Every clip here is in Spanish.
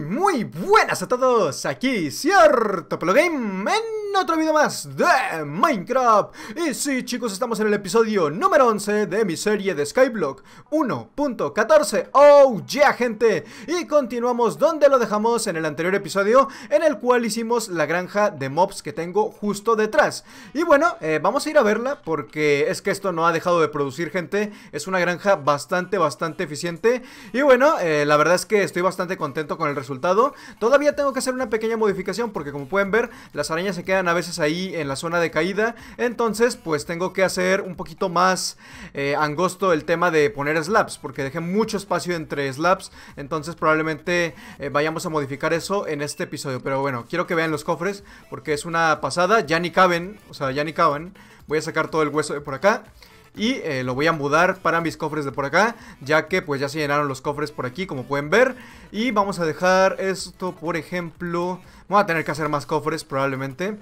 muy buenas a todos, aquí cierto Game en otro video más de Minecraft Y sí chicos, estamos en el episodio número 11 de mi serie de Skyblock 1.14 Oh yeah gente Y continuamos donde lo dejamos en el anterior episodio En el cual hicimos la granja de mobs que tengo justo detrás Y bueno, eh, vamos a ir a verla porque es que esto no ha dejado de producir gente Es una granja bastante, bastante eficiente Y bueno, eh, la verdad es que estoy bastante contento con el resultado Todavía tengo que hacer una pequeña modificación porque como pueden ver Las arañas se quedan a veces ahí en la zona de caída. Entonces pues tengo que hacer un poquito más eh, angosto el tema de poner slabs porque dejé mucho espacio entre slabs. Entonces probablemente eh, vayamos a modificar eso en este episodio. Pero bueno, quiero que vean los cofres porque es una pasada. Ya ni caben, o sea, ya ni caben. Voy a sacar todo el hueso de por acá. Y eh, lo voy a mudar para mis cofres de por acá Ya que pues ya se llenaron los cofres por aquí como pueden ver Y vamos a dejar esto por ejemplo Voy a tener que hacer más cofres probablemente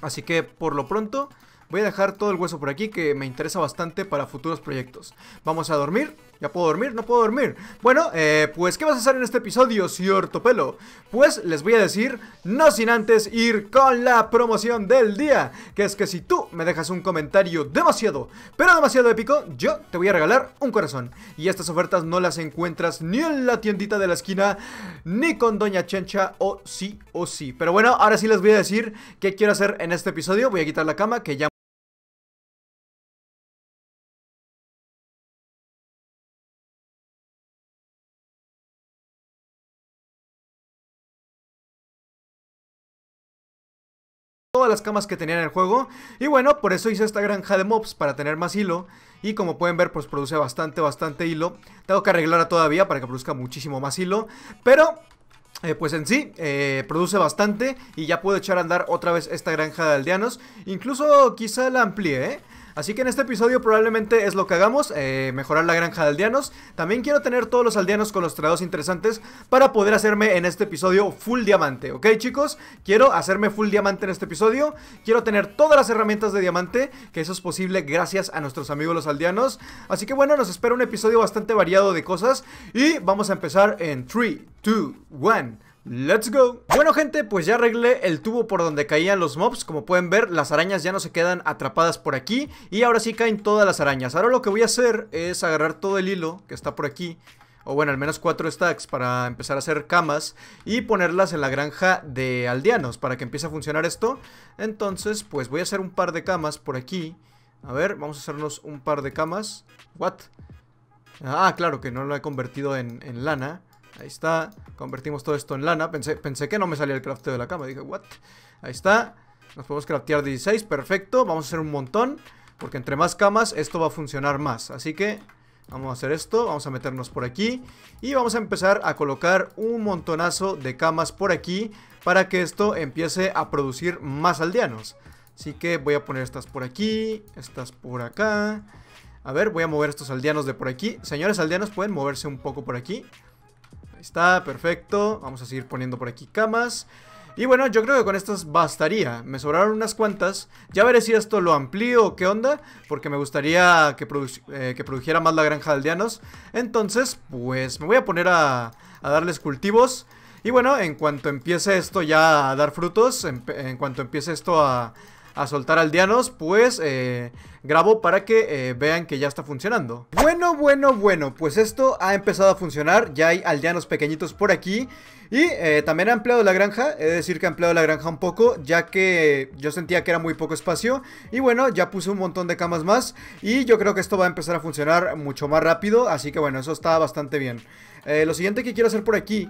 Así que por lo pronto voy a dejar todo el hueso por aquí que me interesa bastante para futuros proyectos. Vamos a dormir ¿Ya puedo dormir? No puedo dormir. Bueno, eh, pues ¿qué vas a hacer en este episodio, cierto pelo? Pues les voy a decir, no sin antes ir con la promoción del día, que es que si tú me dejas un comentario demasiado, pero demasiado épico, yo te voy a regalar un corazón. Y estas ofertas no las encuentras ni en la tiendita de la esquina, ni con Doña Chencha, o sí, o sí. Pero bueno, ahora sí les voy a decir qué quiero hacer en este episodio. Voy a quitar la cama, que ya... todas las camas que tenía en el juego. Y bueno, por eso hice esta granja de mobs para tener más hilo. Y como pueden ver, pues produce bastante, bastante hilo. Tengo que arreglarla todavía para que produzca muchísimo más hilo. Pero eh, pues en sí, eh, produce bastante y ya puedo echar a andar otra vez esta granja de aldeanos. Incluso quizá la amplíe, ¿eh? Así que en este episodio probablemente es lo que hagamos, eh, mejorar la granja de aldeanos. También quiero tener todos los aldeanos con los trados interesantes para poder hacerme en este episodio full diamante, ¿ok chicos? Quiero hacerme full diamante en este episodio, quiero tener todas las herramientas de diamante, que eso es posible gracias a nuestros amigos los aldeanos. Así que bueno, nos espera un episodio bastante variado de cosas y vamos a empezar en 3, 2, 1... ¡Let's go! Bueno gente, pues ya arreglé el tubo por donde caían los mobs Como pueden ver, las arañas ya no se quedan atrapadas por aquí Y ahora sí caen todas las arañas Ahora lo que voy a hacer es agarrar todo el hilo que está por aquí o bueno, al menos cuatro stacks para empezar a hacer camas y ponerlas en la granja de aldeanos para que empiece a funcionar esto. Entonces, pues voy a hacer un par de camas por aquí. A ver, vamos a hacernos un par de camas. ¿What? Ah, claro, que no lo he convertido en, en lana. Ahí está. Convertimos todo esto en lana. Pensé, que no me salía el crafteo de la cama. Dije, what? Ahí está. Nos podemos craftear 16. Perfecto. Vamos a hacer un montón. Porque entre más camas, esto va a funcionar más. Así que vamos a hacer esto. Vamos a meternos por aquí. Y vamos a empezar a colocar un montonazo de camas por aquí. Para que esto empiece a producir más aldeanos. Así que voy a poner estas por aquí. Estas por acá. A ver, voy a mover estos aldeanos de por aquí. Señores aldeanos, pueden moverse un poco por aquí. Ahí está, perfecto. Vamos a seguir poniendo por aquí camas. Y bueno, yo creo que con estas bastaría. Me sobraron unas cuantas. Ya veré si esto lo amplío o qué onda. Porque me gustaría que, eh, que produjera más la granja de aldeanos. Entonces, pues me voy a poner a, darles cultivos. Y bueno, en cuanto empiece esto ya a dar frutos, en cuanto empiece esto a, a soltar aldeanos, pues eh, grabo para que eh, vean que ya está funcionando. Bueno, bueno, bueno, pues esto ha empezado a funcionar, ya hay aldeanos pequeñitos por aquí. Y eh, también ha ampliado la granja, he de decir que ha ampliado la granja un poco, ya que yo sentía que era muy poco espacio. Y bueno, ya puse un montón de camas más y yo creo que esto va a empezar a funcionar mucho más rápido, así que bueno, eso está bastante bien. lo siguiente que quiero hacer por aquí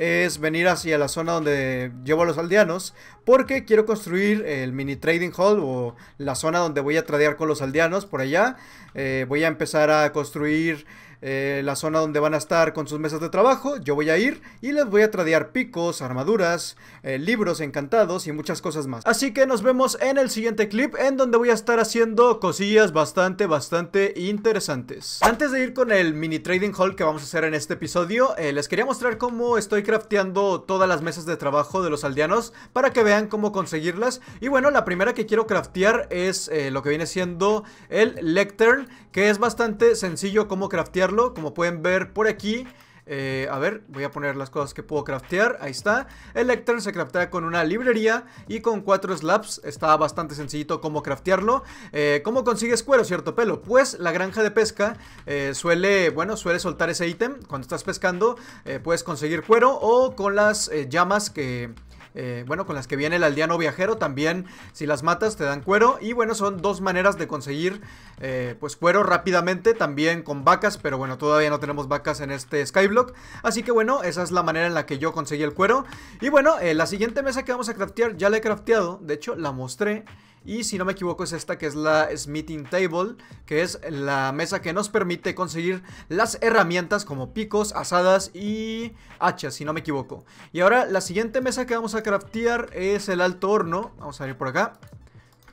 es venir hacia la zona donde llevo a los aldeanos porque quiero construir el mini trading hall o la zona donde voy a tradear con los aldeanos por allá. Eh, voy a empezar a construir eh, la zona donde van a estar con sus mesas de trabajo. Yo voy a ir y les voy a tradear picos, armaduras, eh, libros encantados y muchas cosas más. Así que nos vemos en el siguiente clip en donde voy a estar haciendo cosillas bastante, bastante interesantes. Antes de ir con el mini trading hall que vamos a hacer en este episodio, eh, les quería mostrar cómo estoy crafteando todas las mesas de trabajo de los aldeanos para que vean cómo conseguirlas. Y bueno, la primera que quiero craftear es lo que viene siendo el lectern, que es bastante sencillo como craftear como pueden ver por aquí. Eh, a ver, voy a poner las cosas que puedo craftear. Ahí está. El Lectern se craftea con una librería y con cuatro slabs. Está bastante sencillito cómo craftearlo. Eh, ¿Cómo consigues cuero, cierto pelo? Pues la granja de pesca eh, suele, bueno, suele soltar ese ítem. Cuando estás pescando, puedes conseguir cuero o con las llamas que eh, bueno, con las que viene el aldeano viajero. También, si las matas, te dan cuero. Y bueno, son dos maneras de conseguir, eh, pues, cuero rápidamente. También con vacas, pero bueno, todavía no tenemos vacas en este Skyblock. Así que bueno, esa es la manera en la que yo conseguí el cuero. Y bueno, eh, la siguiente mesa que vamos a craftear ya la he crafteado. De hecho, la mostré. Y si no me equivoco es esta que es la Smithing Table, que es la mesa que nos permite conseguir las herramientas como picos, asadas y hachas, si no me equivoco. Y ahora la siguiente mesa que vamos a craftear es el alto horno. Vamos a ir por acá.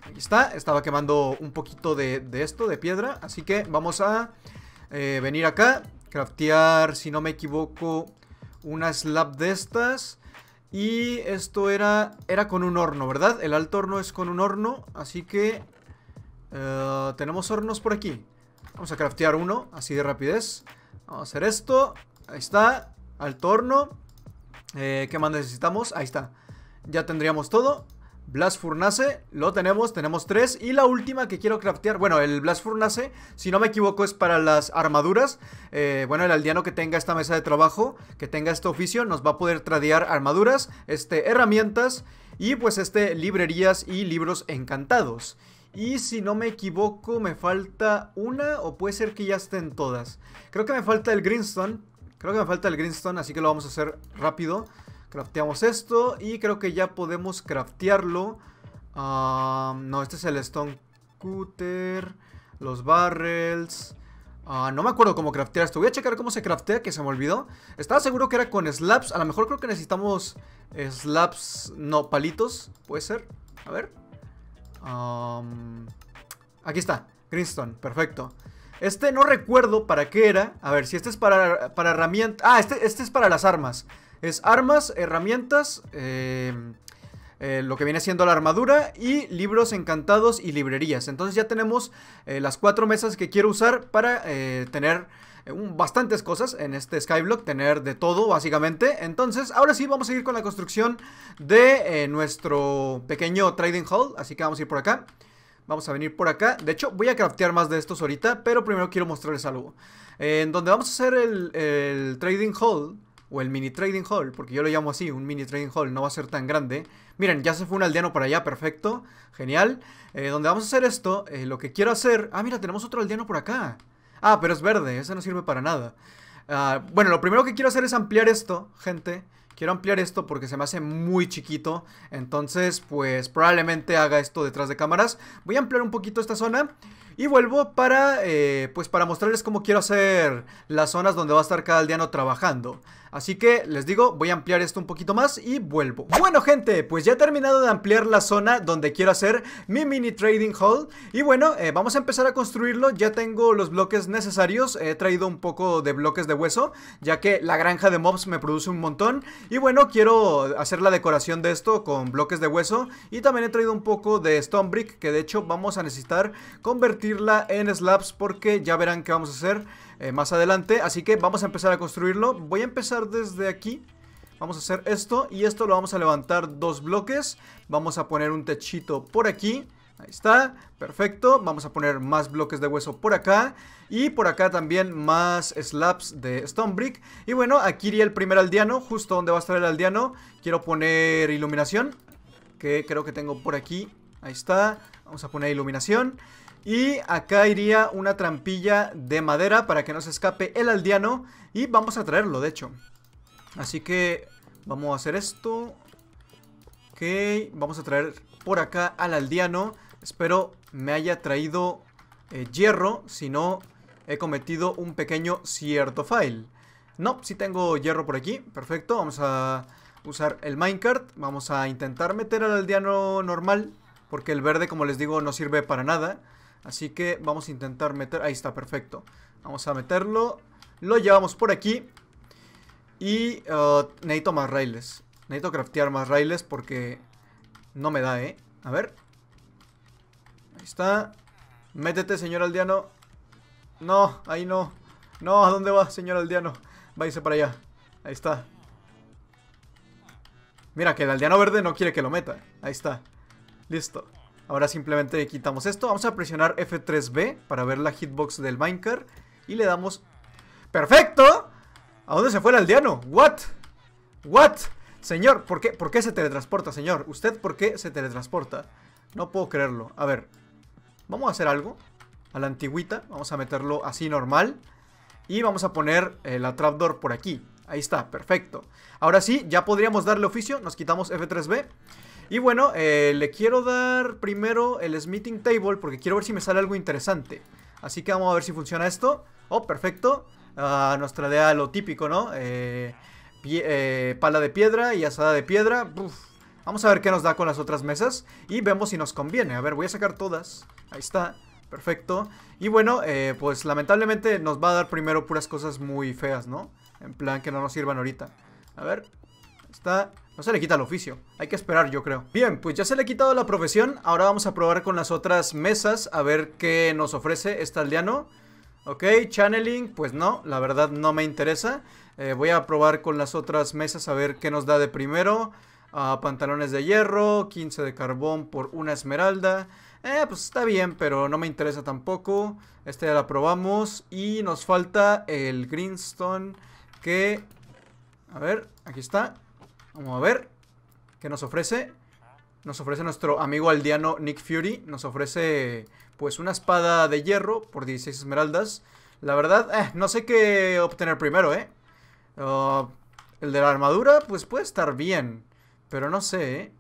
Aquí está, estaba quemando un poquito de, esto, de piedra. Así que vamos a eh, venir acá, craftear, si no me equivoco, una slab de estas. Y esto era, era con un horno, ¿verdad? El alto horno es con un horno, así que eh, tenemos hornos por aquí. Vamos a craftear uno, así de rapidez. Vamos a hacer esto. Ahí está, alto horno. Eh, ¿Qué más necesitamos? Ahí está. Ya tendríamos todo. Blast Furnace, lo tenemos, tenemos tres Y la última que quiero craftear, bueno, el Blast Furnace Si no me equivoco es para las armaduras eh, Bueno, el aldeano que tenga esta mesa de trabajo Que tenga este oficio Nos va a poder tradear armaduras Este, herramientas Y pues este, librerías y libros encantados y si no me equivoco, me falta una o puede ser que ya estén todas. Creo que me falta el Greenstone. Creo que me falta el Greenstone, así que lo vamos a hacer rápido. Crafteamos esto y creo que ya podemos craftearlo. no, este es el Stone Cutter, los barrels... Ah, no me acuerdo cómo craftear esto. Voy a checar cómo se craftea, que se me olvidó. Estaba seguro que era con slabs. A lo mejor creo que necesitamos slabs... No, palitos. Puede ser. A ver. aquí está. Greenstone. Perfecto. Este no recuerdo para qué era. A ver, si este es para, para herramienta... Ah, este, este es para las armas. Es armas, herramientas, eh, eh, lo que viene siendo la armadura y libros encantados y librerías. Entonces ya tenemos eh, las cuatro mesas que quiero usar para tener bastantes cosas en este Skyblock, tener de todo básicamente. Entonces ahora sí vamos a ir con la construcción de nuestro pequeño trading hall, así que vamos a ir por acá. Vamos a venir por acá. De hecho, voy a craftear más de estos ahorita, pero primero quiero mostrarles algo. en donde vamos a hacer el trading hall, o el mini trading hall, porque yo lo llamo así, un mini trading hall no va a ser tan grande. Miren, ya se fue un aldeano para allá, perfecto, genial. Eh, donde vamos a hacer esto, eh, lo que quiero hacer... Ah, mira, tenemos otro aldeano por acá. Ah, pero es verde, ese no sirve para nada. Ah, bueno, lo primero que quiero hacer es ampliar esto, gente. Quiero ampliar esto porque se me hace muy chiquito. Entonces, pues probablemente haga esto detrás de cámaras. Voy a ampliar un poquito esta zona. Y vuelvo para, eh, pues para mostrarles cómo quiero hacer las zonas donde va a estar cada aldeano trabajando. Así que, les digo, voy a ampliar esto un poquito más y vuelvo. Bueno, gente, pues ya he terminado de ampliar la zona donde quiero hacer mi mini trading hall. Y bueno, eh, vamos a empezar a construirlo. Ya tengo los bloques necesarios. He traído un poco de bloques de hueso, ya que la granja de mobs me produce un montón. Y bueno, quiero hacer la decoración de esto con bloques de hueso. Y también he traído un poco de stone brick, que de hecho vamos a necesitar convertir la en slabs porque ya verán qué vamos a hacer eh, más adelante. Así que vamos a empezar a construirlo. Voy a empezar desde aquí. Vamos a hacer esto y esto lo vamos a levantar dos bloques. Vamos a poner un techito por aquí. Ahí está, perfecto. Vamos a poner más bloques de hueso por acá. Y por acá también más slabs de stone brick. Y bueno, aquí iría el primer aldeano, justo donde va a estar el aldeano. Quiero poner iluminación, que creo que tengo por aquí. Ahí está, vamos a poner iluminación. Y acá iría una trampilla de madera para que no se escape el aldeano. Y vamos a traerlo, de hecho. Así que vamos a hacer esto. Ok, vamos a traer por acá al aldeano. Espero me haya traído eh, hierro, si no he cometido un pequeño cierto fail No, si tengo hierro por aquí, perfecto, vamos a usar el minecart, vamos a intentar meter al aldeano normal, porque el verde como les digo no sirve para nada. Así que vamos a intentar meter... Ahí está, perfecto. Vamos a meterlo. Lo llevamos por aquí. Y uh, necesito más raíles. Necesito craftear más raíles porque no me da, ¿eh? A ver. Ahí está. Métete, señor aldeano. No, ahí no. No, ¿a dónde va, señor aldeano? Váyase para allá. Ahí está. Mira, que el aldeano verde no quiere que lo meta. Ahí está. Listo. Ahora simplemente quitamos esto. Vamos a presionar F3B para ver la hitbox del Minecart. Y le damos... ¡Perfecto! ¿A dónde se fue el aldeano? ¿What? ¿What? Señor, ¿por qué, se teletransporta, señor? ¿Usted por qué se teletransporta? No puedo creerlo. A ver. Vamos a hacer algo. A la antigüita. Vamos a meterlo así normal. Y vamos a poner eh, la trapdoor por aquí. Ahí está, perfecto. Ahora sí, ya podríamos darle oficio. Nos quitamos F3B. Y bueno, eh, le quiero dar primero el smithing table porque quiero ver si me sale algo interesante. Así que vamos a ver si funciona esto. Oh, perfecto. Uh, ah, nuestra idea lo típico, ¿no? Eh, eh, pala de piedra y asada de piedra. Vamos a ver qué nos da con las otras mesas y vemos si nos conviene. A ver, voy a sacar todas. Ahí está. Perfecto. Y bueno, pues lamentablemente nos va a dar primero puras cosas muy feas, ¿no? En plan que no nos sirvan ahorita. A ver, no se le quita el oficio. Hay que esperar, yo creo. Bien, pues ya se le ha quitado la profesión. Ahora vamos a probar con las otras mesas a ver qué nos ofrece este aldeano. Ok, channeling, pues no, la verdad no me interesa. Eh, voy a probar con las otras mesas a ver qué nos da de primero. Ah, pantalones de hierro, 15 de carbón por una esmeralda. Eh, pues está bien, pero no me interesa tampoco. Este ya la probamos. Y nos falta el greenstone que... A ver, aquí está. Vamos a ver. ¿Qué nos ofrece? Nos ofrece nuestro amigo aldeano Nick Fury. Nos ofrece pues una espada de hierro por 16 esmeraldas. La verdad, eh, no sé qué obtener primero, ¿eh? Uh, el de la armadura pues puede estar bien. Pero no sé, eh.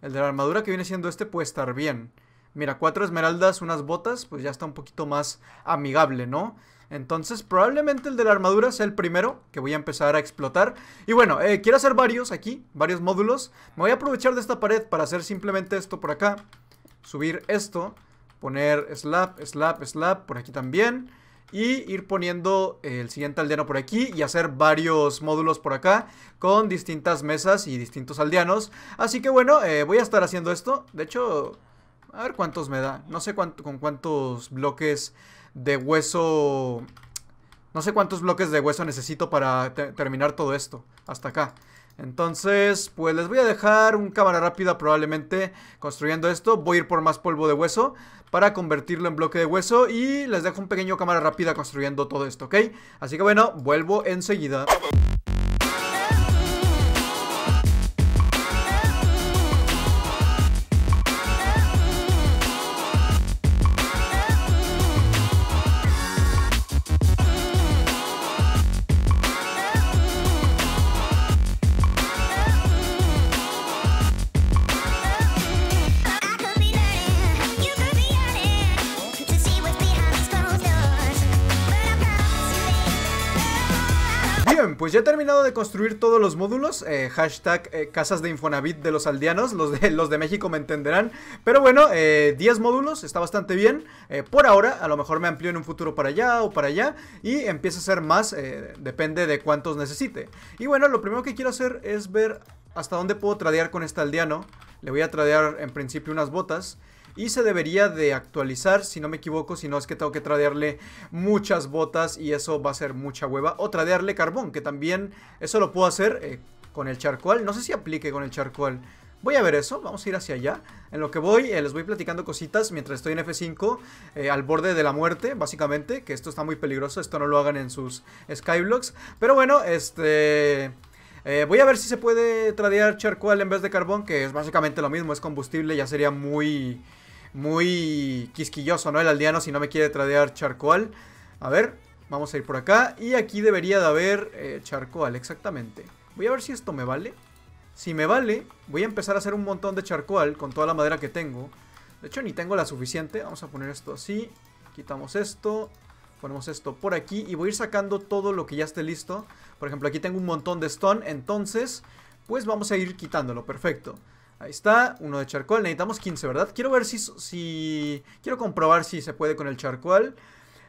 El de la armadura que viene siendo este puede estar bien. Mira, cuatro esmeraldas, unas botas, pues ya está un poquito más amigable, ¿no? Entonces probablemente el de la armadura sea el primero que voy a empezar a explotar. Y bueno, eh, quiero hacer varios aquí, varios módulos. Me voy a aprovechar de esta pared para hacer simplemente esto por acá. Subir esto, poner slap slap slap por aquí también. Y ir poniendo el siguiente aldeano por aquí y hacer varios módulos por acá con distintas mesas y distintos aldeanos. Así que bueno, eh, voy a estar haciendo esto. De hecho, a ver cuántos me da. No sé cuánto, con cuántos bloques de hueso... No sé cuántos bloques de hueso necesito para terminar todo esto. Hasta acá. Entonces, pues les voy a dejar un cámara rápida probablemente construyendo esto. Voy a ir por más polvo de hueso para convertirlo en bloque de hueso y les dejo un pequeño cámara rápida construyendo todo esto, ¿ok? Así que bueno, vuelvo enseguida. he terminado de construir todos los módulos, eh, hashtag eh, casas de Infonavit de los aldeanos, los de, los de México me entenderán. Pero bueno, 10 eh, módulos, está bastante bien. por ahora, a lo mejor me amplío en un futuro para allá o para allá y empiezo a hacer más, depende de cuántos necesite. Y bueno, lo primero que quiero hacer es ver hasta dónde puedo tradear con este aldeano. Le voy a tradear en principio unas botas y se debería de actualizar, si no me equivoco, si no es que tengo que tradearle muchas botas y eso va a ser mucha hueva. O tradearle carbón, que también eso lo puedo hacer eh, con el charcoal. No sé si aplique con el charcoal. Voy a ver eso, vamos a ir hacia allá. En lo que voy, eh, les voy platicando cositas mientras estoy en F5, eh, al borde de la muerte, básicamente, que esto está muy peligroso, esto no lo hagan en sus skyblocks. Pero bueno, este... voy a ver si se puede tradear charcoal en vez de carbón, que es básicamente lo mismo, es combustible, ya sería muy muy quisquilloso, ¿no? El aldeano si no me quiere tradear charcoal. A ver, vamos a ir por acá. Y aquí debería de haber eh, charcoal, exactamente. Voy a ver si esto me vale. Si me vale, voy a empezar a hacer un montón de charcoal con toda la madera que tengo. De hecho, ni tengo la suficiente. Vamos a poner esto así. Quitamos esto. Ponemos esto por aquí. Y voy a ir sacando todo lo que ya esté listo. Por ejemplo, aquí tengo un montón de stone. Entonces, pues vamos a ir quitándolo. Perfecto. Ahí está, uno de charcoal. Necesitamos 15, ¿verdad? Quiero ver si, si... Quiero comprobar si se puede con el charcoal.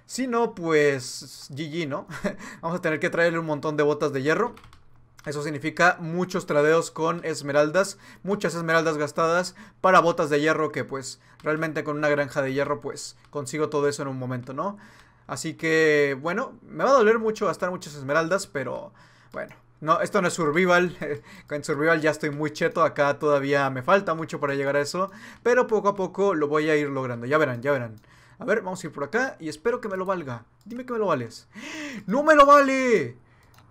Si no, pues GG, ¿no? Vamos a tener que traerle un montón de botas de hierro. Eso significa muchos tradeos con esmeraldas, muchas esmeraldas gastadas para botas de hierro que pues realmente con una granja de hierro pues consigo todo eso en un momento, ¿no? Así que bueno, me va a doler mucho gastar muchas esmeraldas, pero bueno, no, esto no es survival. en survival ya estoy muy cheto. Acá todavía me falta mucho para llegar a eso. Pero poco a poco lo voy a ir logrando. Ya verán, ya verán. A ver, vamos a ir por acá y espero que me lo valga. Dime que me lo vales. ¡No me lo vale!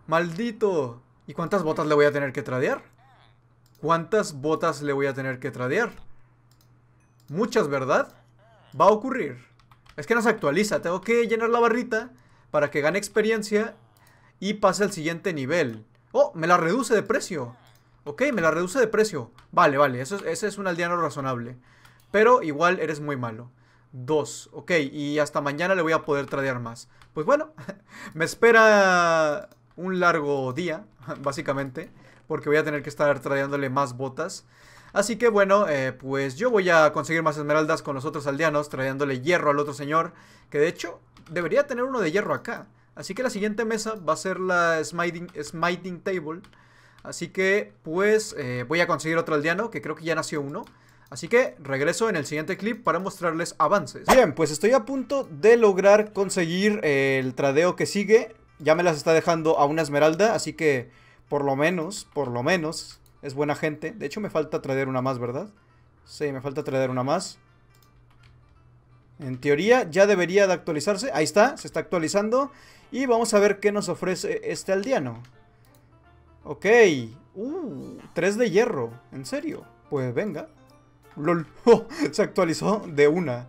¡Maldito! ¿Y cuántas botas le voy a tener que tradear? ¿Cuántas botas le voy a tener que tradear? Muchas, ¿verdad? Va a ocurrir. Es que no se actualiza. Tengo que llenar la barrita para que gane experiencia y pase al siguiente nivel. Oh, me la reduce de precio. Ok, me la reduce de precio. Vale, vale, eso, ese es un aldeano razonable. Pero igual eres muy malo. Dos, ok, y hasta mañana le voy a poder tradear más. Pues bueno, me espera un largo día, básicamente, porque voy a tener que estar tradeándole más botas. Así que bueno, eh, pues yo voy a conseguir más esmeraldas con los otros aldeanos, tradeándole hierro al otro señor, que de hecho debería tener uno de hierro acá. Así que la siguiente mesa va a ser la Smiting, Table. Así que pues eh, voy a conseguir otro aldeano, que creo que ya nació uno. Así que regreso en el siguiente clip para mostrarles avances. Bien, pues estoy a punto de lograr conseguir eh, el tradeo que sigue. Ya me las está dejando a una esmeralda, así que por lo menos, por lo menos, es buena gente. De hecho me falta traer una más, ¿verdad? Sí, me falta traer una más. En teoría ya debería de actualizarse. Ahí está, se está actualizando. Y vamos a ver qué nos ofrece este aldeano. Ok. Uh, 3 de hierro. ¿En serio? Pues venga. LOL. se actualizó de una.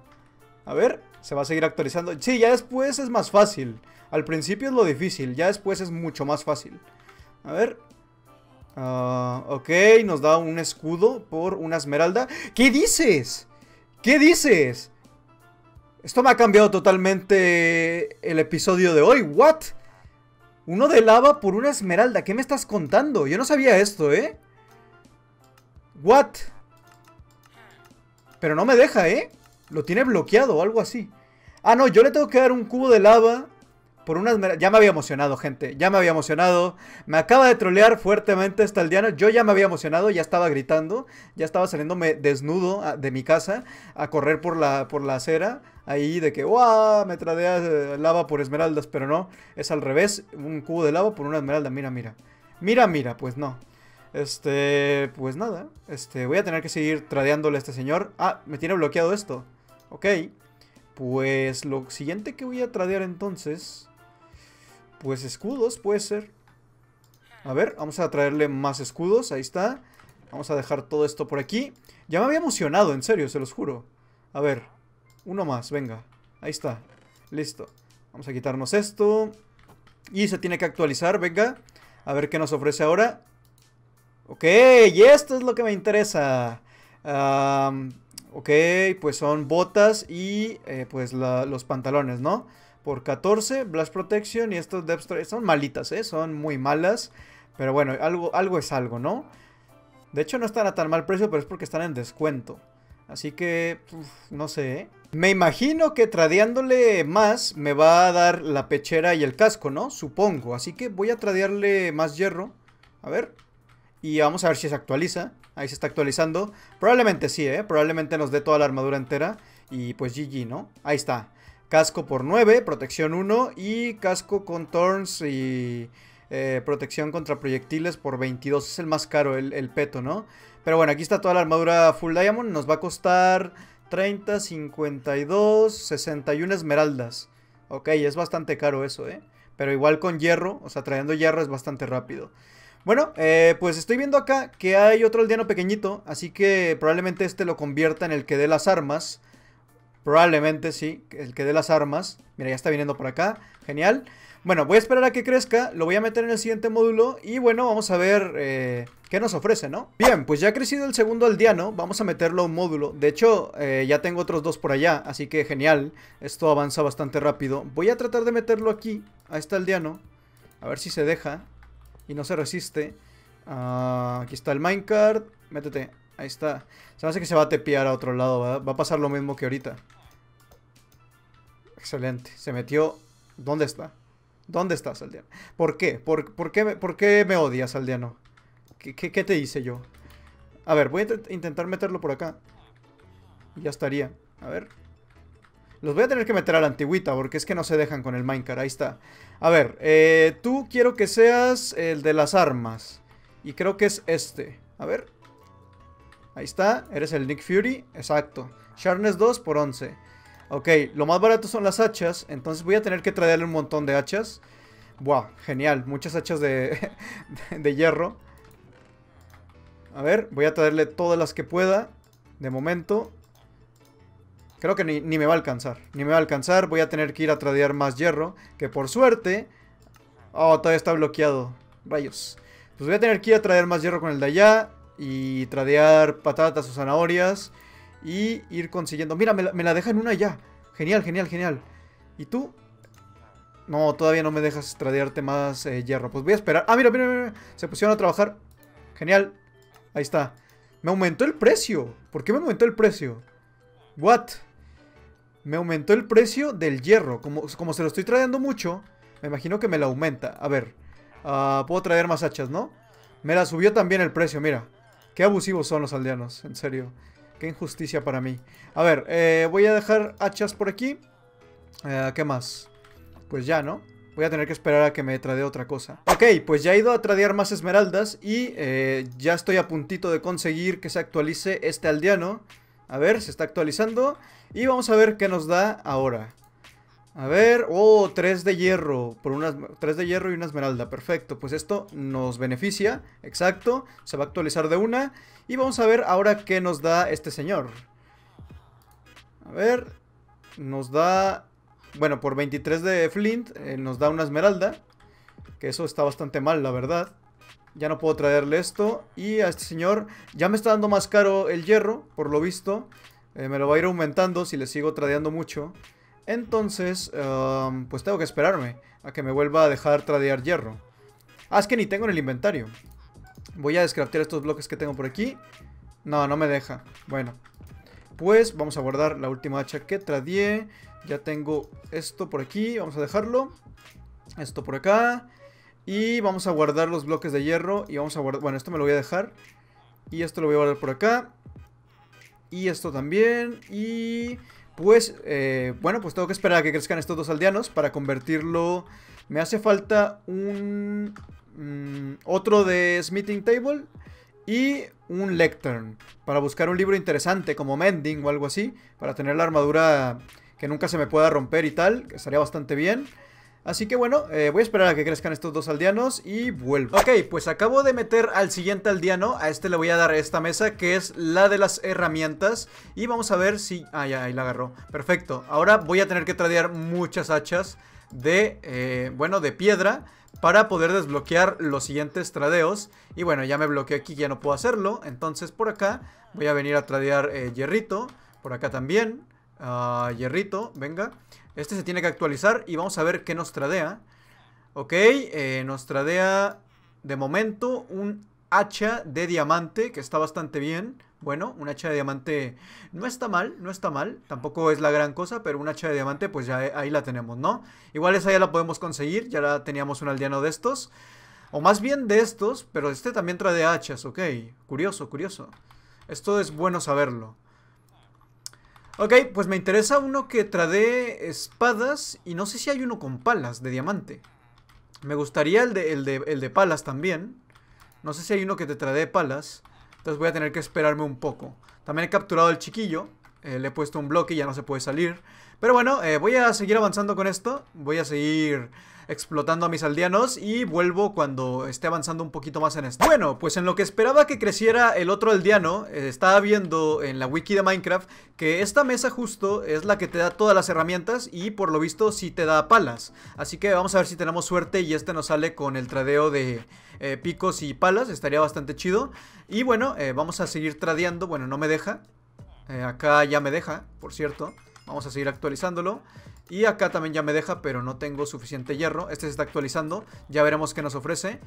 A ver, se va a seguir actualizando. Sí, ya después es más fácil. Al principio es lo difícil, ya después es mucho más fácil. A ver. Ah, ok, nos da un escudo por una esmeralda. ¿Qué dices? ¿Qué dices? Esto me ha cambiado totalmente el episodio de hoy. ¿What? Uno de lava por una esmeralda. ¿Qué me estás contando? Yo no sabía esto, ¿eh? ¿What? Pero no me deja, ¿eh? Lo tiene bloqueado o algo así. Ah, no, yo le tengo que dar un cubo de lava por una esmeralda. Ya me había emocionado, gente. Ya me había emocionado. Me acaba de trolear fuertemente esta aldeana. Yo ya me había emocionado, ya estaba gritando. Ya estaba saliéndome desnudo ah, de mi casa a correr por la, por la acera ahí de que, ¡guau! Me tradea eh, lava por esmeraldas, pero no, es al revés, un cubo de lava por una esmeralda, mira, mira. Mira, mira, pues no. Este, pues nada, este, voy a tener que seguir tradeándole a este señor. Ah, me tiene bloqueado esto. Ok, pues lo siguiente que voy a tradear entonces, pues escudos, puede ser. A ver, vamos a traerle más escudos, ahí está. Vamos a dejar todo esto por aquí. Ya me había emocionado, en serio, se los juro. A ver, uno más, venga. Ahí está. Listo. Vamos a quitarnos esto. Y se tiene que actualizar, venga. A ver qué nos ofrece ahora. Ok, y esto es lo que me interesa. ok, pues son botas y eh, pues los pantalones, ¿no? Por 14, Blast Protection y estos Depth Son malitas, ¿eh? Son muy malas. Pero bueno, algo, algo es algo, ¿no? De hecho no están a tan mal precio, pero es porque están en descuento. Así que, no sé. ¿eh? Me imagino que tradeándole más me va a dar la pechera y el casco, ¿no? Supongo. Así que voy a tradearle más hierro. A ver. Y vamos a ver si se actualiza. Ahí se está actualizando. Probablemente sí, ¿eh? Probablemente nos dé toda la armadura entera. Y pues GG, ¿no? Ahí está. Casco por 9, protección 1 y casco con turns y eh, protección contra proyectiles por 22. Es el más caro, el, el peto, ¿no? Pero bueno, aquí está toda la armadura Full Diamond. Nos va a costar 30, 52, 61 esmeraldas. Ok, es bastante caro eso, ¿eh? Pero igual con hierro, o sea, trayendo hierro es bastante rápido. Bueno, eh, pues estoy viendo acá que hay otro aldeano pequeñito, así que probablemente este lo convierta en el que dé las armas. Probablemente sí, el que dé las armas. Mira, ya está viniendo por acá. Genial. Bueno, voy a esperar a que crezca, lo voy a meter en el siguiente módulo y bueno, vamos a ver... Eh, ¿Qué nos ofrece, no? Bien, pues ya ha crecido el segundo aldeano, vamos a meterlo a un módulo. De hecho, eh, ya tengo otros dos por allá, así que genial. Esto avanza bastante rápido. Voy a tratar de meterlo aquí, a este aldeano. A ver si se deja y no se resiste. Ah, aquí está el minecart. Métete. Ahí está. Se me hace que se va a tepear a otro lado, Va a pasar lo mismo que ahorita. Excelente. Se metió. ¿Dónde está? ¿Dónde estás, aldeano? ¿Por qué? ¿Por, por, qué, por qué me odias, aldeano? ¿Qué, te hice yo? A ver, voy a intentar meterlo por acá. Y ya estaría. A ver. Los voy a tener que meter a la antigüita porque es que no se dejan con el minecart. Ahí está. A ver, eh, tú quiero que seas el de las armas. Y creo que es este. A ver. Ahí está. Eres el Nick Fury. Exacto. Sharnes 2 por 11. Ok, lo más barato son las hachas. Entonces voy a tener que traerle un montón de hachas. Buah, genial. Muchas hachas de, de hierro. A ver, voy a traerle todas las que pueda. De momento. Creo que ni, me va a alcanzar. Ni me va a alcanzar. Voy a tener que ir a tradear más hierro. Que por suerte... Oh, todavía está bloqueado. Rayos. Pues voy a tener que ir a traer más hierro con el de allá. Y tradear patatas o zanahorias. Y ir consiguiendo... Mira, me la, deja en una ya. Genial, genial, genial. ¿Y tú? No, todavía no me dejas tradearte más eh, hierro. Pues voy a esperar. Ah, mira, mira, mira. Se pusieron a trabajar. Genial. Ahí está. Me aumentó el precio. ¿Por qué me aumentó el precio? What? Me aumentó el precio del hierro. Como, como se lo estoy trayendo mucho, me imagino que me lo aumenta. A ver. Ah, puedo traer más hachas, ¿no? Me la subió también el precio, mira. Qué abusivos son los aldeanos, en serio. Qué injusticia para mí. A ver, eh, voy a dejar hachas por aquí. Eh, ¿Qué más? Pues ya, ¿no? Voy a tener que esperar a que me tradee otra cosa. Ok, pues ya he ido a tradear más esmeraldas y eh, ya estoy a puntito de conseguir que se actualice este aldeano. A ver, se está actualizando y vamos a ver qué nos da ahora. A ver, oh, tres de hierro, por unas tres de hierro y una esmeralda, perfecto. Pues esto nos beneficia, exacto, se va a actualizar de una y vamos a ver ahora qué nos da este señor. A ver, nos da bueno, por 23 de Flint eh, nos da una esmeralda. Que eso está bastante mal, la verdad. Ya no puedo traerle esto. Y a este señor ya me está dando más caro el hierro, por lo visto. Eh, me lo va a ir aumentando si le sigo tradeando mucho. Entonces, um, pues tengo que esperarme a que me vuelva a dejar tradear hierro. Ah, es que ni tengo en el inventario. Voy a descraftear estos bloques que tengo por aquí. No, no me deja. Bueno. Pues vamos a guardar la última hacha que tradeé. Ya tengo esto por aquí, vamos a dejarlo. Esto por acá. Y vamos a guardar los bloques de hierro. Y vamos a guardar... Bueno, esto me lo voy a dejar. Y esto lo voy a guardar por acá. Y esto también. Y... Pues, eh, bueno, pues tengo que esperar a que crezcan estos dos aldeanos para convertirlo... Me hace falta un... Mm, otro de Smithing Table y un Lectern para buscar un libro interesante como Mending o algo así para tener la armadura que nunca se me pueda romper y tal, que estaría bastante bien. Así que bueno, eh, voy a esperar a que crezcan estos dos aldeanos y vuelvo. Ok, pues acabo de meter al siguiente aldeano, a este le voy a dar esta mesa que es la de las herramientas y vamos a ver si... Ah, ya, ahí la agarró. Perfecto, ahora voy a tener que tradear muchas hachas de, eh, bueno, de piedra para poder desbloquear los siguientes tradeos. Y bueno, ya me bloqueé aquí, ya no puedo hacerlo, entonces por acá voy a venir a tradear eh, hierrito, por acá también. Ah, hierrito, venga. Este se tiene que actualizar y vamos a ver qué nos tradea. Ok, eh, nos tradea de momento un hacha de diamante que está bastante bien. Bueno, un hacha de diamante no está mal, no está mal. Tampoco es la gran cosa, pero un hacha de diamante pues ya eh, ahí la tenemos, ¿no? Igual esa ya la podemos conseguir, ya la teníamos un aldeano de estos. O más bien de estos, pero este también trae hachas, ok. Curioso, curioso. Esto es bueno saberlo. Ok, pues me interesa uno que trae espadas y no sé si hay uno con palas de diamante. Me gustaría el de, palas también. No sé si hay uno que te trae palas. Entonces voy a tener que esperarme un poco. También he capturado al chiquillo. Eh, le he puesto un bloque y ya no se puede salir. Pero bueno, eh, voy a seguir avanzando con esto. Voy a seguir explotando a mis aldeanos y vuelvo cuando esté avanzando un poquito más en esto. Bueno, pues en lo que esperaba que creciera el otro aldeano, eh, estaba viendo en la wiki de Minecraft que esta mesa justo es la que te da todas las herramientas y por lo visto sí te da palas. Así que vamos a ver si tenemos suerte y este nos sale con el tradeo de eh, picos y palas, estaría bastante chido. Y bueno, eh, vamos a seguir tradeando, bueno, no me deja. acá ya me deja, por cierto. Vamos a seguir actualizándolo. Y acá también ya me deja, pero no tengo suficiente hierro. Este se está actualizando. Ya veremos qué nos ofrece.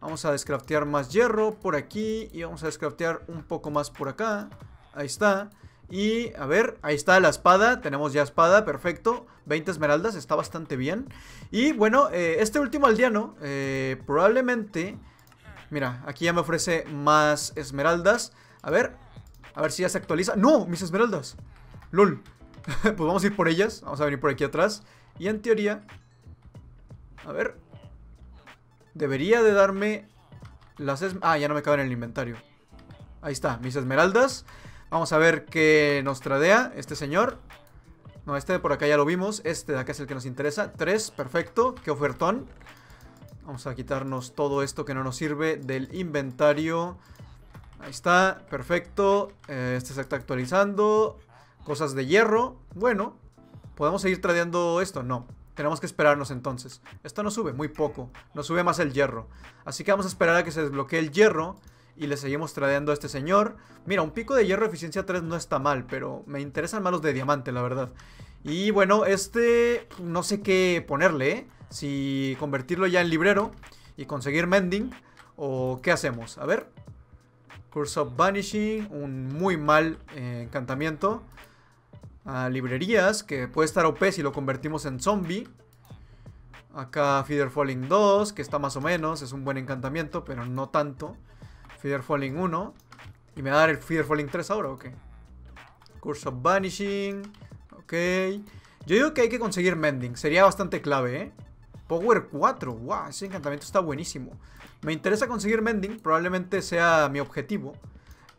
Vamos a descraftear más hierro por aquí. Y vamos a descraftear un poco más por acá. Ahí está. Y a ver, ahí está la espada. Tenemos ya espada, perfecto. 20 esmeraldas, está bastante bien. Y bueno, eh, este último aldeano eh, probablemente... Mira, aquí ya me ofrece más esmeraldas. A ver, a ver si ya se actualiza. ¡No! Mis esmeraldas. LOL, pues vamos a ir por ellas. Vamos a venir por aquí atrás. Y en teoría... A ver. Debería de darme las... Ah, ya no me caben en el inventario. Ahí está, mis esmeraldas. Vamos a ver qué nos tradea este señor. No, este de por acá ya lo vimos. Este de acá es el que nos interesa. Tres, perfecto. Qué ofertón. Vamos a quitarnos todo esto que no nos sirve del inventario. Ahí está, perfecto. Eh, este se está actualizando cosas de hierro. Bueno, ¿podemos seguir tradeando esto? No. Tenemos que esperarnos entonces. Esto no sube, muy poco. No sube más el hierro. Así que vamos a esperar a que se desbloquee el hierro. Y le seguimos tradeando a este señor. Mira, un pico de hierro eficiencia 3 no está mal. Pero me interesan más los de diamante, la verdad. Y bueno, este... No sé qué ponerle, ¿eh? Si convertirlo ya en librero. Y conseguir mending. O qué hacemos. A ver. Curse of Vanishing. Un muy mal eh, encantamiento a librerías, que puede estar OP si lo convertimos en zombie. Acá Feeder Falling 2, que está más o menos, es un buen encantamiento, pero no tanto. Feeder Falling 1. ¿Y me va a dar el Feather Falling 3 ahora o qué? Curse of Vanishing. Ok. Yo digo que hay que conseguir Mending, sería bastante clave, ¿eh? Power 4, wow, ese encantamiento está buenísimo. Me interesa conseguir Mending, probablemente sea mi objetivo.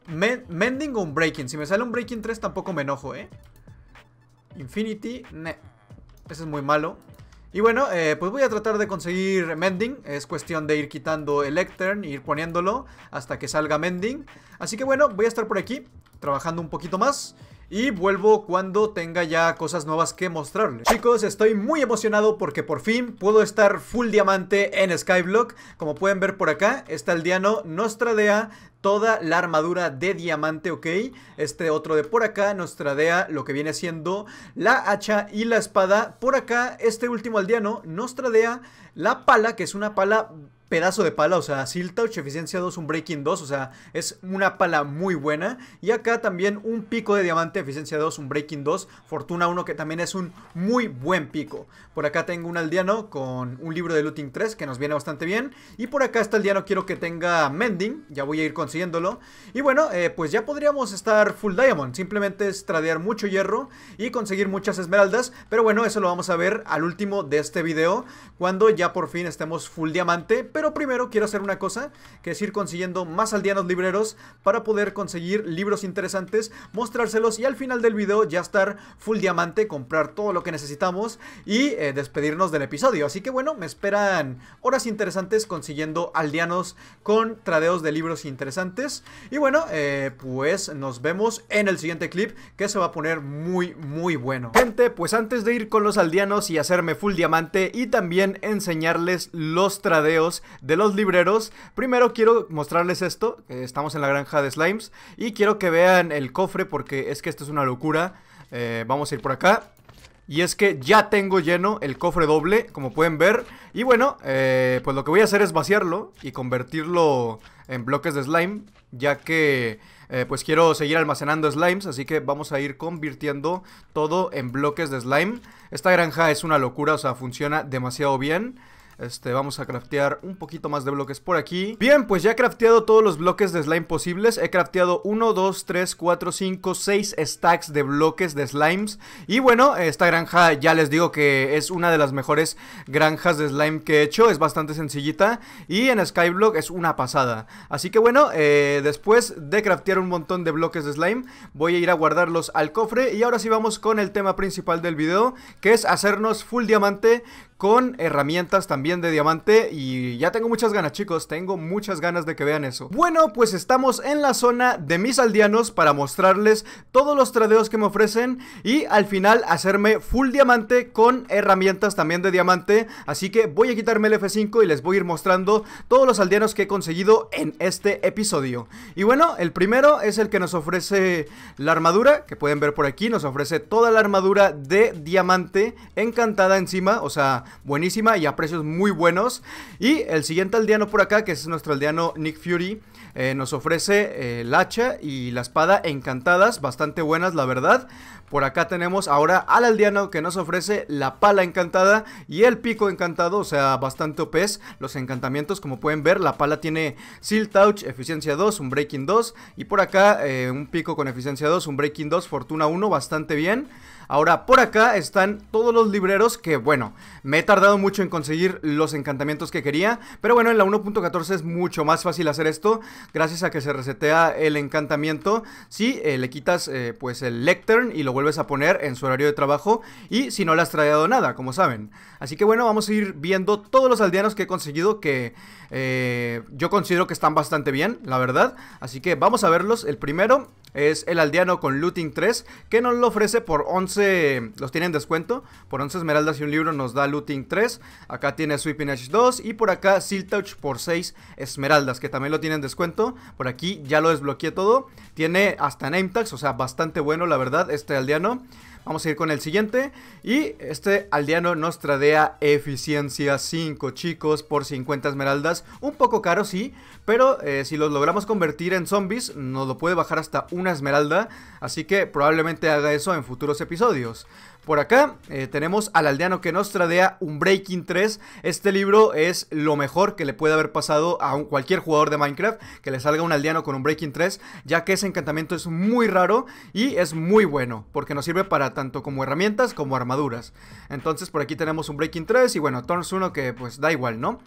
Mending o un Breaking, si me sale un Breaking 3 tampoco me enojo, ¿eh? Infinity, ne. Ese es muy malo. Y bueno, eh, pues voy a tratar de conseguir Mending. Es cuestión de ir quitando el ir poniéndolo hasta que salga Mending. Así que bueno, voy a estar por aquí, trabajando un poquito más. Y vuelvo cuando tenga ya cosas nuevas que mostrarles Chicos, estoy muy emocionado porque por fin puedo estar full diamante en Skyblock Como pueden ver por acá, está el Diano Nostradea toda la armadura de diamante, ¿ok? Este otro de por acá nos tradea lo que viene siendo la hacha y la espada. Por acá, este último aldeano nos tradea la pala, que es una pala pedazo de pala, o sea, Seal eficiencia 2, un Breaking 2, o sea, es una pala muy buena. Y acá también un pico de diamante, eficiencia 2, un Breaking 2, Fortuna 1, que también es un muy buen pico. Por acá tengo un aldeano con un libro de Looting 3, que nos viene bastante bien. Y por acá este aldeano quiero que tenga Mending, ya voy a ir consiguiéndolo. Y bueno, eh, pues ya podríamos estar full diamond, simplemente es tradear mucho hierro y conseguir muchas esmeraldas. Pero bueno, eso lo vamos a ver al último de este video, cuando ya por fin estemos full diamante, pero pero primero quiero hacer una cosa, que es ir consiguiendo más aldeanos libreros para poder conseguir libros interesantes, mostrárselos y al final del video ya estar full diamante, comprar todo lo que necesitamos y eh, despedirnos del episodio. Así que bueno, me esperan horas interesantes consiguiendo aldeanos con tradeos de libros interesantes. Y bueno, eh, pues nos vemos en el siguiente clip que se va a poner muy, muy bueno. Gente, pues antes de ir con los aldeanos y hacerme full diamante y también enseñarles los tradeos de los libreros. Primero quiero mostrarles esto, estamos en la granja de slimes y quiero que vean el cofre porque es que esto es una locura. Eh, vamos a ir por acá. Y es que ya tengo lleno el cofre doble, como pueden ver. Y bueno, eh, pues lo que voy a hacer es vaciarlo y convertirlo en bloques de slime, ya que eh, pues quiero seguir almacenando slimes, así que vamos a ir convirtiendo todo en bloques de slime. Esta granja es una locura, o sea, funciona demasiado bien. Este, vamos a craftear un poquito más de bloques por aquí Bien, pues ya he crafteado todos los bloques de slime posibles He crafteado 1, 2, 3, 4, 5, 6 stacks de bloques de slimes Y bueno, esta granja ya les digo que es una de las mejores granjas de slime que he hecho Es bastante sencillita Y en Skyblock es una pasada Así que bueno, eh, después de craftear un montón de bloques de slime Voy a ir a guardarlos al cofre Y ahora sí vamos con el tema principal del video Que es hacernos full diamante con herramientas también de diamante y ya tengo muchas ganas chicos, tengo muchas ganas de que vean eso. Bueno, pues estamos en la zona de mis aldeanos para mostrarles todos los tradeos que me ofrecen y al final hacerme full diamante con herramientas también de diamante, así que voy a quitarme el F5 y les voy a ir mostrando todos los aldeanos que he conseguido en este episodio. Y bueno, el primero es el que nos ofrece la armadura, que pueden ver por aquí, nos ofrece toda la armadura de diamante encantada encima, o sea, buenísima y a precios muy buenos. Y el siguiente aldeano por acá, que es nuestro aldeano Nick Fury, eh, nos ofrece eh, el hacha y la espada encantadas, bastante buenas la verdad. Por acá tenemos ahora al aldeano que nos ofrece la pala encantada y el pico encantado, o sea, bastante OPs. Los encantamientos, como pueden ver, la pala tiene Seal Touch, eficiencia 2, un Breaking 2. Y por acá eh, un pico con eficiencia 2, un Breaking 2, Fortuna 1, bastante bien. Ahora, por acá están todos los libreros que, bueno, me he tardado mucho en conseguir los encantamientos que quería, pero bueno, en la 1.14 es mucho más fácil hacer esto, gracias a que se resetea el encantamiento, si eh, le quitas eh, pues el lectern y lo vuelves a poner en su horario de trabajo, y si no le has traído nada, como saben. Así que bueno, vamos a ir viendo todos los aldeanos que he conseguido, que eh, yo considero que están bastante bien, la verdad, así que vamos a verlos, el primero es el aldeano con looting 3, que nos lo ofrece por 11, los tienen descuento, por 11 esmeraldas y un libro nos da looting 3, acá tiene Sweeping Edge 2 y por acá Seal Touch por 6 esmeraldas, que también lo tienen descuento, por aquí ya lo desbloqueé todo, tiene hasta name o sea, bastante bueno la verdad este aldeano. Vamos a ir con el siguiente. Y este aldeano nos tradea eficiencia 5, chicos, por 50 esmeraldas. Un poco caro, sí, pero eh, si los logramos convertir en zombies, nos lo puede bajar hasta una esmeralda. Así que probablemente haga eso en futuros episodios. Por acá eh, tenemos al aldeano que nos tradea un Breaking 3. Este libro es lo mejor que le puede haber pasado a un, cualquier jugador de Minecraft, que le salga un aldeano con un Breaking 3, ya que ese encantamiento es muy raro y es muy bueno, porque nos sirve para tanto como herramientas como armaduras. Entonces por aquí tenemos un Breaking 3 y bueno, Thorns 1 que pues da igual, ¿no?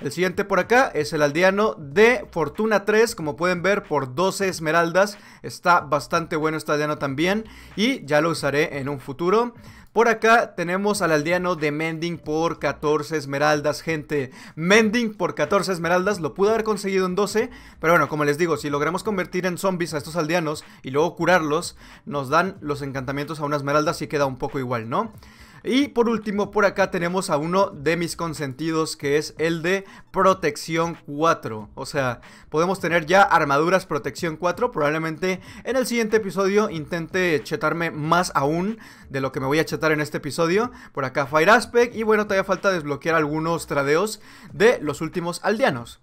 El siguiente por acá es el aldeano de Fortuna 3, como pueden ver por 12 esmeraldas, está bastante bueno este aldeano también y ya lo usaré en un futuro. Por acá tenemos al aldeano de Mending por 14 esmeraldas, gente. Mending por 14 esmeraldas, lo pude haber conseguido en 12, pero bueno, como les digo, si logramos convertir en zombies a estos aldeanos y luego curarlos, nos dan los encantamientos a una esmeralda, y queda un poco igual, ¿no? Y por último, por acá tenemos a uno de mis consentidos, que es el de protección 4. O sea, podemos tener ya armaduras protección 4. Probablemente en el siguiente episodio intente chetarme más aún de lo que me voy a chetar en este episodio. Por acá Fire Aspect. Y bueno, todavía falta desbloquear algunos tradeos de los últimos aldeanos.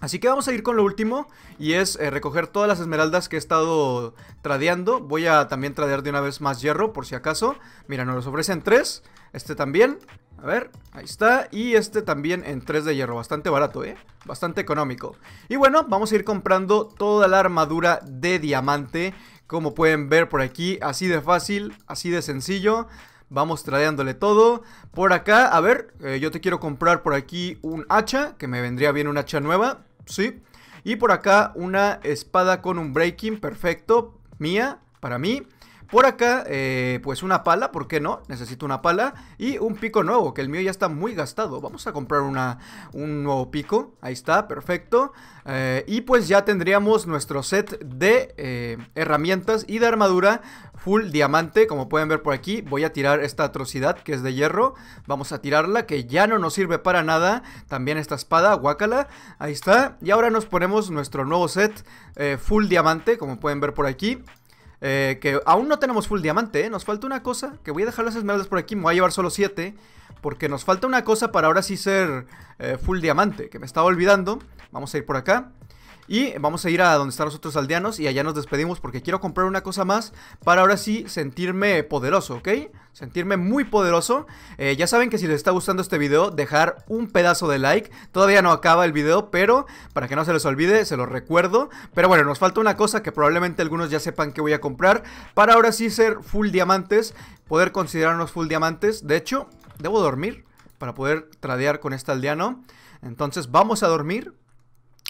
Así que vamos a ir con lo último y es eh, recoger todas las esmeraldas que he estado tradeando. Voy a también tradear de una vez más hierro por si acaso. Mira, nos los ofrecen tres, este también, a ver, ahí está, y este también en tres de hierro, bastante barato, ¿eh? Bastante económico. Y bueno, vamos a ir comprando toda la armadura de diamante, como pueden ver por aquí, así de fácil, así de sencillo. Vamos tradeándole todo. Por acá, a ver, eh, yo te quiero comprar por aquí un hacha, que me vendría bien un hacha nueva. ¿sí? Y por acá una espada con un breaking perfecto, mía, para mí. Por acá, eh, pues una pala, ¿por qué no? Necesito una pala y un pico nuevo, que el mío ya está muy gastado. Vamos a comprar un nuevo pico, ahí está, perfecto. Eh, y pues ya tendríamos nuestro set de eh, herramientas y de armadura full diamante, como pueden ver por aquí. Voy a tirar esta atrocidad que es de hierro, vamos a tirarla, que ya no nos sirve para nada. También esta espada, guácala, ahí está. Y ahora nos ponemos nuestro nuevo set full diamante, como pueden ver por aquí. Eh, que aún no tenemos full diamante, ¿eh? Nos falta una cosa. Que voy a dejar las esmeraldas por aquí. Me voy a llevar solo 7. Porque nos falta una cosa para ahora sí ser eh, full diamante. Que me estaba olvidando. Vamos a ir por acá. Y vamos a ir a donde están los otros aldeanos y allá nos despedimos porque quiero comprar una cosa más para ahora sí sentirme poderoso, ¿ok? Sentirme muy poderoso. Eh, ya saben que si les está gustando este video, dejar un pedazo de like. Todavía no acaba el video, pero para que no se les olvide, se los recuerdo. Pero bueno, nos falta una cosa que probablemente algunos ya sepan que voy a comprar para ahora sí ser full diamantes, poder considerarnos full diamantes. De hecho, debo dormir para poder tradear con este aldeano. Entonces vamos a dormir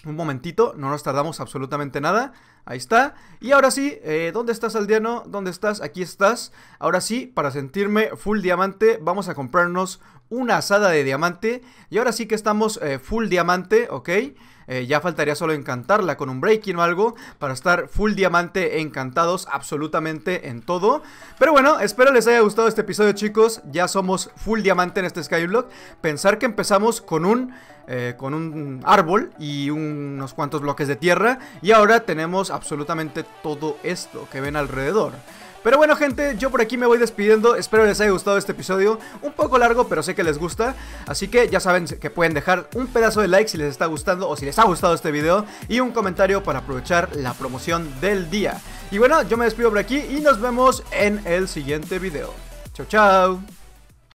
un momentito, no nos tardamos absolutamente nada. Ahí está. Y ahora sí, eh, ¿dónde estás, aldeano? ¿Dónde estás? Aquí estás. Ahora sí, para sentirme full diamante, vamos a comprarnos una asada de diamante. Y ahora sí que estamos eh, full diamante, ¿ok? Eh, ya faltaría solo encantarla con un breaking o algo para estar full diamante encantados absolutamente en todo. Pero bueno, espero les haya gustado este episodio chicos, ya somos full diamante en este Skyblock. Pensar que empezamos con un, con un árbol y unos cuantos bloques de tierra y ahora tenemos absolutamente todo esto que ven alrededor. Pero bueno gente, yo por aquí me voy despidiendo, espero les haya gustado este episodio, un poco largo pero sé que les gusta, así que ya saben que pueden dejar un pedazo de like si les está gustando o si les ha gustado este video y un comentario para aprovechar la promoción del día. Y bueno, yo me despido por aquí y nos vemos en el siguiente video. Chao, chao.